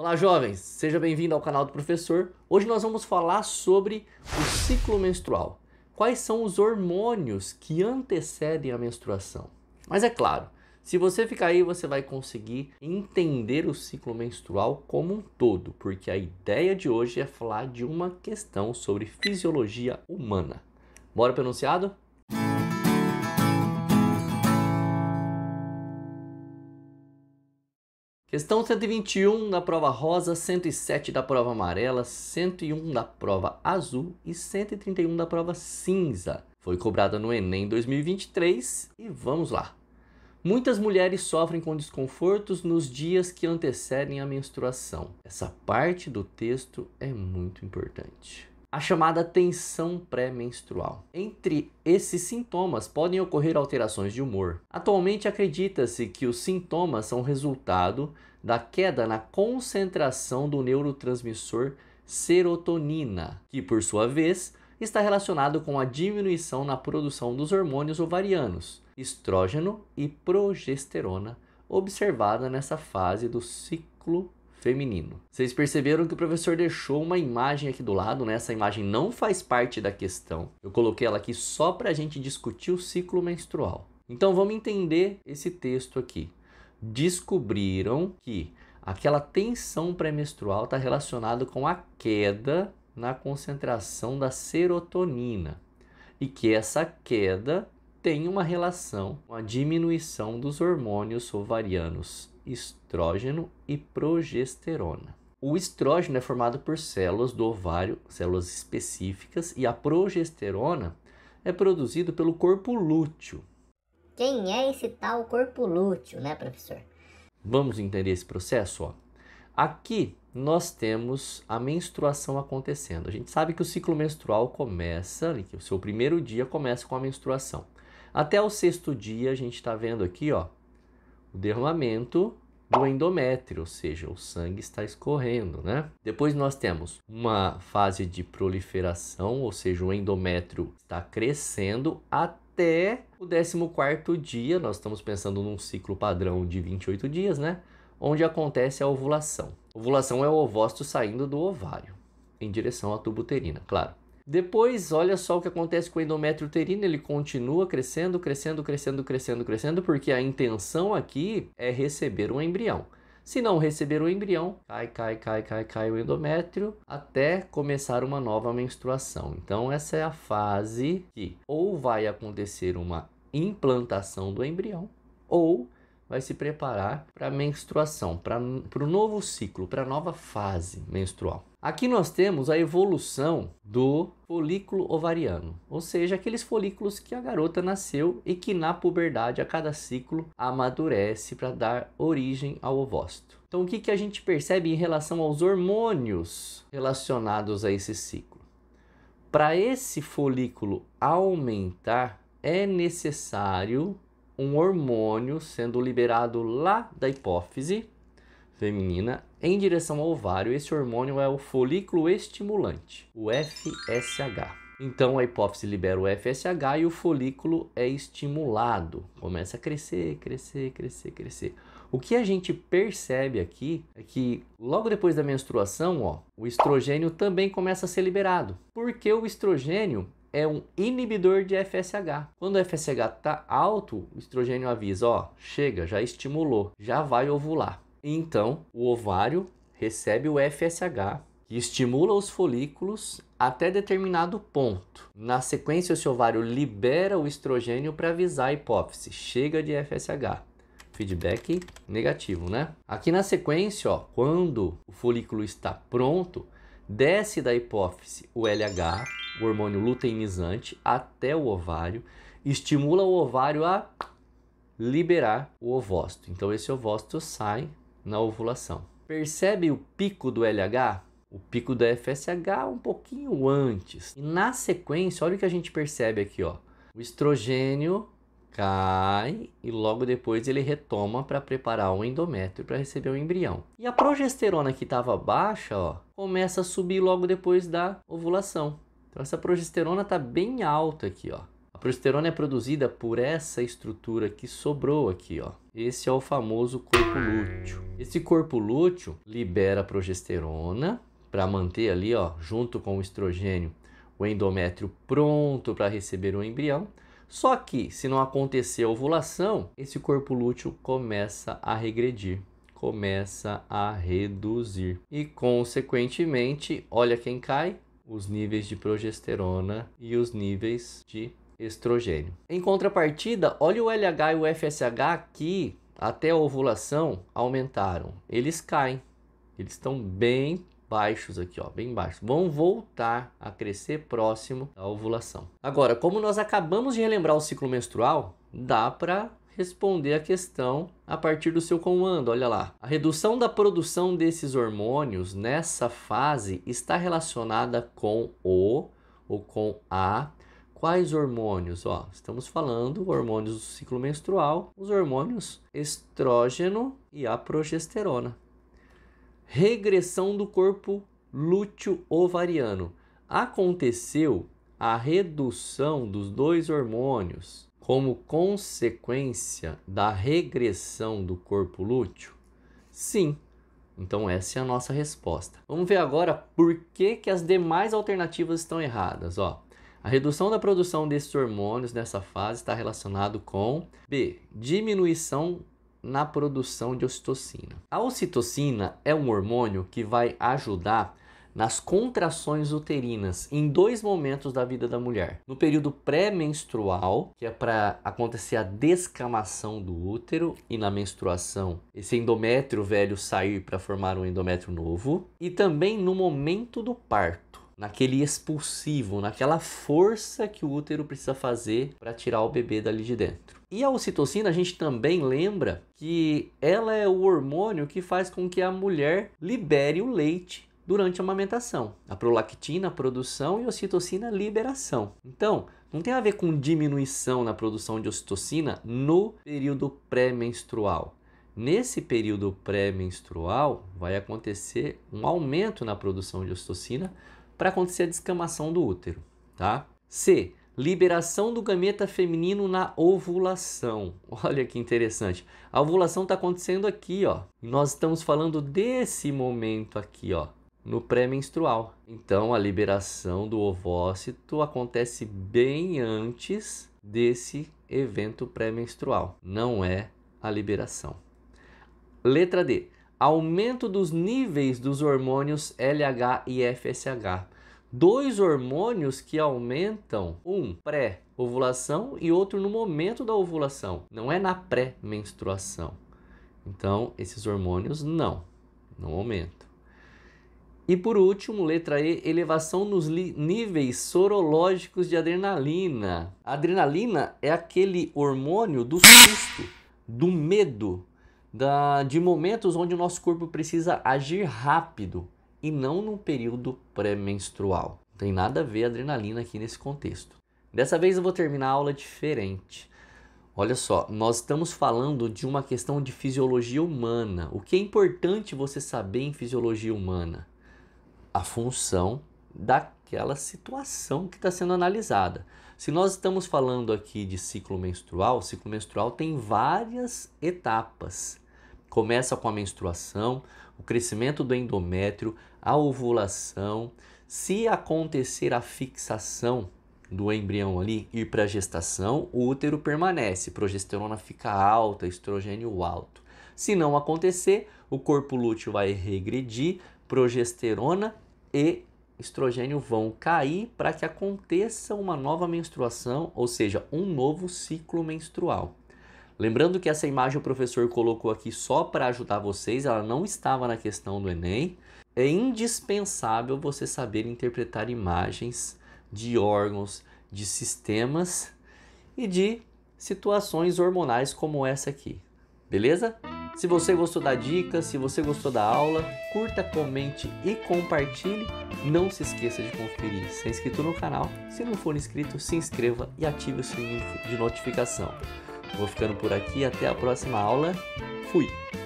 Olá, jovens! Seja bem-vindo ao canal do professor. Hoje nós vamos falar sobre o ciclo menstrual. Quais são os hormônios que antecedem a menstruação? Mas é claro, se você ficar aí, você vai conseguir entender o ciclo menstrual como um todo, porque a ideia de hoje é falar de uma questão sobre fisiologia humana. Bora pronunciado? Questão 121 da prova rosa, 107 da prova amarela, 101 da prova azul e 131 da prova cinza. Foi cobrada no Enem 2023 e vamos lá. Muitas mulheres sofrem com desconfortos nos dias que antecedem a menstruação. Essa parte do texto é muito importante a chamada tensão pré-menstrual. Entre esses sintomas podem ocorrer alterações de humor. Atualmente acredita-se que os sintomas são resultado da queda na concentração do neurotransmissor serotonina, que por sua vez está relacionado com a diminuição na produção dos hormônios ovarianos, estrógeno e progesterona, observada nessa fase do ciclo feminino. Vocês perceberam que o professor deixou uma imagem aqui do lado, né? Essa imagem não faz parte da questão. Eu coloquei ela aqui só para a gente discutir o ciclo menstrual. Então vamos entender esse texto aqui. Descobriram que aquela tensão pré-menstrual está relacionada com a queda na concentração da serotonina e que essa queda tem uma relação com a diminuição dos hormônios ovarianos estrógeno e progesterona. O estrógeno é formado por células do ovário, células específicas, e a progesterona é produzido pelo corpo lúteo. Quem é esse tal corpo lúteo, né, professor? Vamos entender esse processo, ó. Aqui nós temos a menstruação acontecendo. A gente sabe que o ciclo menstrual começa, que o seu primeiro dia começa com a menstruação. Até o sexto dia, a gente está vendo aqui, ó, o derramamento do endométrio, ou seja, o sangue está escorrendo, né? Depois nós temos uma fase de proliferação, ou seja, o endométrio está crescendo até o 14 dia, nós estamos pensando num ciclo padrão de 28 dias, né? Onde acontece a ovulação. Ovulação é o ovócito saindo do ovário em direção à tubuterina, claro. Depois, olha só o que acontece com o endométrio uterino, ele continua crescendo, crescendo, crescendo, crescendo, crescendo, porque a intenção aqui é receber um embrião. Se não receber o embrião, cai, cai, cai, cai, cai o endométrio até começar uma nova menstruação. Então, essa é a fase que ou vai acontecer uma implantação do embrião ou vai se preparar para a menstruação, para o novo ciclo, para a nova fase menstrual. Aqui nós temos a evolução do folículo ovariano, ou seja, aqueles folículos que a garota nasceu e que na puberdade, a cada ciclo, amadurece para dar origem ao ovócito. Então, o que, que a gente percebe em relação aos hormônios relacionados a esse ciclo? Para esse folículo aumentar, é necessário um hormônio sendo liberado lá da hipófise feminina em direção ao ovário, esse hormônio é o folículo estimulante, o FSH. Então a hipófise libera o FSH e o folículo é estimulado, começa a crescer, crescer, crescer, crescer. O que a gente percebe aqui é que logo depois da menstruação, ó, o estrogênio também começa a ser liberado. Porque o estrogênio é um inibidor de FSH. Quando o FSH está alto, o estrogênio avisa, ó, chega, já estimulou, já vai ovular. Então, o ovário recebe o FSH, que estimula os folículos até determinado ponto. Na sequência, esse ovário libera o estrogênio para avisar a hipófise: chega de FSH. Feedback negativo, né? Aqui na sequência, ó, quando o folículo está pronto, desce da hipófise o LH, o hormônio luteinizante, até o ovário, estimula o ovário a liberar o ovócito. Então esse ovócito sai na ovulação. Percebe o pico do LH? O pico da FSH um pouquinho antes. E na sequência, olha o que a gente percebe aqui, ó. O estrogênio cai e logo depois ele retoma para preparar o endométrio para receber o embrião. E a progesterona que estava baixa, ó, começa a subir logo depois da ovulação. Então essa progesterona está bem alta aqui, ó. A progesterona é produzida por essa estrutura que sobrou aqui, ó. Esse é o famoso corpo lúteo. Esse corpo lúteo libera progesterona para manter ali, ó, junto com o estrogênio, o endométrio pronto para receber o embrião. Só que, se não acontecer a ovulação, esse corpo lúteo começa a regredir, começa a reduzir. E, consequentemente, olha quem cai: os níveis de progesterona e os níveis de estrogênio. Em contrapartida, olha o LH e o FSH que até a ovulação aumentaram. Eles caem. Eles estão bem baixos aqui, ó, bem baixos. Vão voltar a crescer próximo à ovulação. Agora, como nós acabamos de relembrar o ciclo menstrual, dá para responder a questão a partir do seu comando. Olha lá. A redução da produção desses hormônios nessa fase está relacionada com o ou com a Quais hormônios? Ó, estamos falando hormônios do ciclo menstrual, os hormônios estrógeno e a progesterona. Regressão do corpo lúteo ovariano. Aconteceu a redução dos dois hormônios como consequência da regressão do corpo lúteo? Sim. Então essa é a nossa resposta. Vamos ver agora por que, que as demais alternativas estão erradas, ó. A redução da produção desses hormônios nessa fase está relacionado com B, diminuição na produção de ocitocina. A ocitocina é um hormônio que vai ajudar nas contrações uterinas em dois momentos da vida da mulher. No período pré-menstrual, que é para acontecer a descamação do útero, e na menstruação, esse endométrio velho sair para formar um endométrio novo, e também no momento do parto naquele expulsivo, naquela força que o útero precisa fazer para tirar o bebê dali de dentro. E a ocitocina, a gente também lembra que ela é o hormônio que faz com que a mulher libere o leite durante a amamentação. A prolactina, produção, e a ocitocina, liberação. Então, não tem a ver com diminuição na produção de ocitocina no período pré-menstrual. Nesse período pré-menstrual, vai acontecer um aumento na produção de ocitocina para acontecer a descamação do útero, tá? C. Liberação do gameta feminino na ovulação. Olha que interessante. A ovulação está acontecendo aqui, ó. Nós estamos falando desse momento aqui, ó, no pré-menstrual. Então, a liberação do ovócito acontece bem antes desse evento pré-menstrual. Não é a liberação. Letra D. Aumento dos níveis dos hormônios LH e FSH dois hormônios que aumentam um pré-ovulação e outro no momento da ovulação, não é na pré-menstruação. Então, esses hormônios não, não aumentam. E por último, letra E, elevação nos níveis sorológicos de adrenalina. A adrenalina é aquele hormônio do susto, do medo, da, de momentos onde o nosso corpo precisa agir rápido e não num período pré-menstrual. Não tem nada a ver a adrenalina aqui nesse contexto. Dessa vez eu vou terminar a aula diferente. Olha só, nós estamos falando de uma questão de fisiologia humana. O que é importante você saber em fisiologia humana? A função daquela situação que está sendo analisada. Se nós estamos falando aqui de ciclo menstrual, o ciclo menstrual tem várias etapas. Começa com a menstruação, o crescimento do endométrio, a ovulação, se acontecer a fixação do embrião ali ir para a gestação, o útero permanece, progesterona fica alta, estrogênio alto. Se não acontecer, o corpo lúteo vai regredir, progesterona e estrogênio vão cair para que aconteça uma nova menstruação, ou seja, um novo ciclo menstrual. Lembrando que essa imagem o professor colocou aqui só para ajudar vocês, ela não estava na questão do Enem é indispensável você saber interpretar imagens de órgãos, de sistemas e de situações hormonais como essa aqui. Beleza? Se você gostou da dica, se você gostou da aula, curta, comente e compartilhe. Não se esqueça de conferir se é inscrito no canal. Se não for inscrito, se inscreva e ative o sininho de notificação. Vou ficando por aqui, até a próxima aula. Fui!